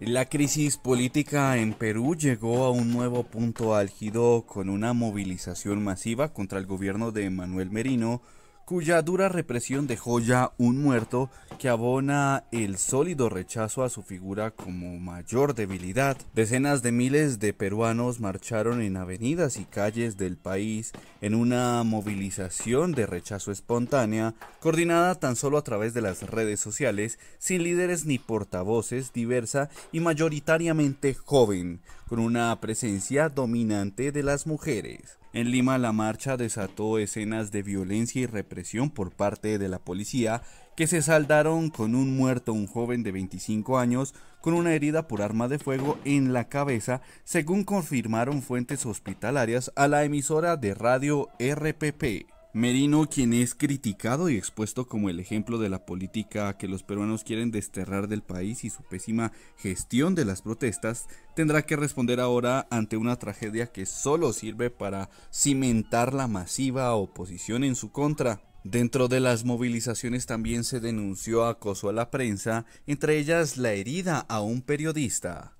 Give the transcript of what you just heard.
La crisis política en Perú llegó a un nuevo punto álgido con una movilización masiva contra el gobierno de Manuel Merino cuya dura represión dejó ya un muerto que abona el sólido rechazo a su figura como mayor debilidad. Decenas de miles de peruanos marcharon en avenidas y calles del país en una movilización de rechazo espontánea, coordinada tan solo a través de las redes sociales, sin líderes ni portavoces, diversa y mayoritariamente joven, con una presencia dominante de las mujeres. En Lima la marcha desató escenas de violencia y represión por parte de la policía que se saldaron con un muerto, un joven de 25 años, con una herida por arma de fuego en la cabeza, según confirmaron fuentes hospitalarias a la emisora de radio RPP. Merino, quien es criticado y expuesto como el ejemplo de la política que los peruanos quieren desterrar del país y su pésima gestión de las protestas, tendrá que responder ahora ante una tragedia que solo sirve para cimentar la masiva oposición en su contra. Dentro de las movilizaciones también se denunció acoso a la prensa, entre ellas la herida a un periodista.